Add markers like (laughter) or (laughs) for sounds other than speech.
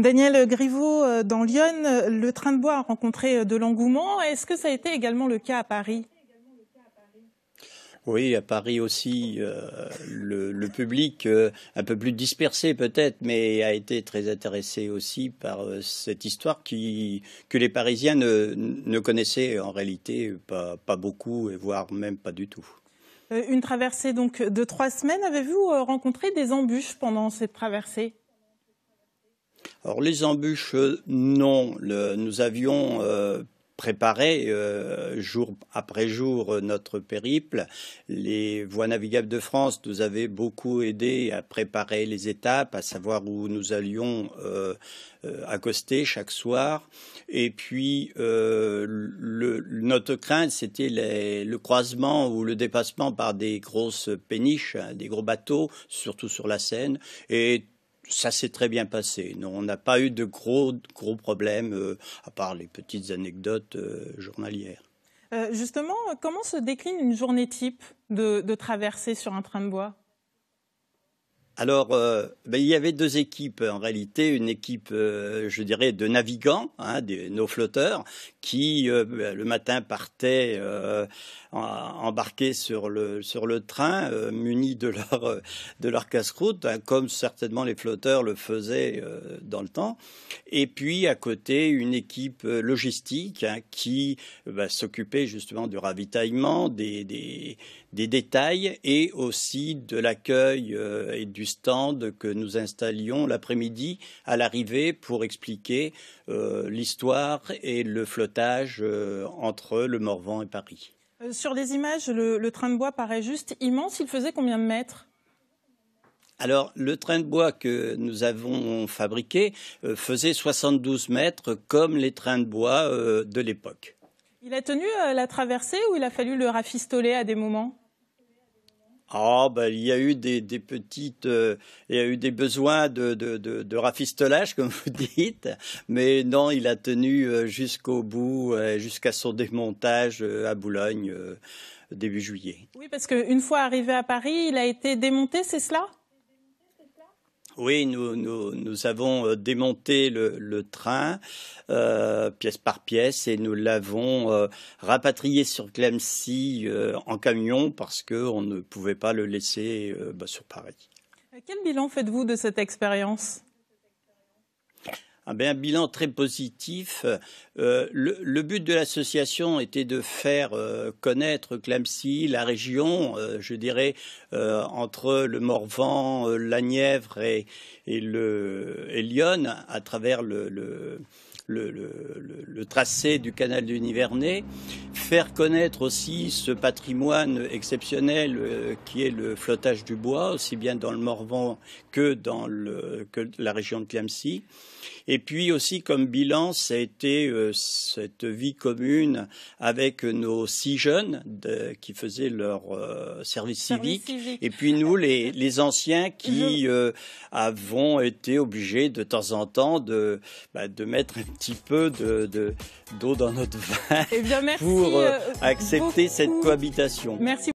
Daniel Griveau, euh, dans Lyon, euh, le train de bois a rencontré euh, de l'engouement. Est-ce que ça a été également le cas à Paris oui, à Paris aussi, le, public un peu plus dispersé peut-être, mais a été très intéressé aussi par cette histoire qui, que les Parisiens ne, connaissaient en réalité pas, pas, beaucoup, voire même pas du tout. Une traversée donc de trois semaines. Avez-vous rencontré des embûches pendant cette traversée alors les embûches, euh, non. nous avions euh, préparé euh, jour après jour notre périple. Les voies navigables de France nous avaient beaucoup aidé à préparer les étapes, à savoir où nous allions accoster chaque soir. Et puis, notre crainte, c'était le croisement ou le dépassement par des grosses péniches, hein, des gros bateaux, surtout sur la Seine. Et ça s'est très bien passé. on n'a pas eu de gros, problèmes, euh, à part les petites anecdotes euh, journalières. Euh, justement, comment se décline une journée type de traversée sur un train de bois alors, euh, ben, il y avait deux équipes en réalité, une équipe, euh, je dirais, de navigants, hein, nos flotteurs, qui euh, ben, le matin partaient embarqués sur le, sur le train, munis de leur, de leur casse-croûte, hein, comme certainement les flotteurs le faisaient dans le temps. Et puis, à côté, une équipe logistique hein, qui va ben, s'occupait justement du ravitaillement, des, des, des, détails et aussi de l'accueil et du stand que nous installions l'après-midi à l'arrivée pour expliquer euh, l'histoire et le flottage euh, entre le Morvan et Paris. Euh, sur les images, le, train de bois paraît juste immense. Il faisait combien de mètres alors, le train de bois que nous avons fabriqué faisait 72 mètres comme les trains de bois de l'époque. Il a tenu la traversée ou il a fallu le rafistoler à des moments ah, ben, il y a eu des, petites, euh, il y a eu des besoins de, de, de, de, rafistolage, (laughs) comme vous dites, mais non, il a tenu euh, jusqu'au bout, euh, jusqu'à son démontage à Boulogne début juillet. Oui, parce qu'une fois arrivé à Paris, il a été démonté, c'est cela oui, nous, avons euh, démonté le, train euh, pièce par pièce et nous l'avons euh, rapatrié sur Clemcy en camion parce qu'on ne pouvait pas le laisser bah, sur Paris. Quel bilan faites-vous de cette expérience ah ben, un bilan très positif. Euh, le, but de l'association était de faire euh, connaître Clamcy, la région, euh, je dirais, entre le Morvan, la Nièvre et, le, et Lyon, à travers le, le, tracé du canal du Nivernais faire connaître aussi ce patrimoine exceptionnel euh, qui est le flottage du bois, aussi bien dans le Morvan que dans le, la région de clamcy Et puis aussi comme bilan, ça a été euh, cette vie commune avec nos six jeunes qui faisaient leur euh, service, civique. et puis nous, les, anciens qui avons été obligés de temps en temps de, bah, de mettre un petit peu d'eau de, dans notre vin. Eh pour, euh, accepter cette cohabitation. Merci.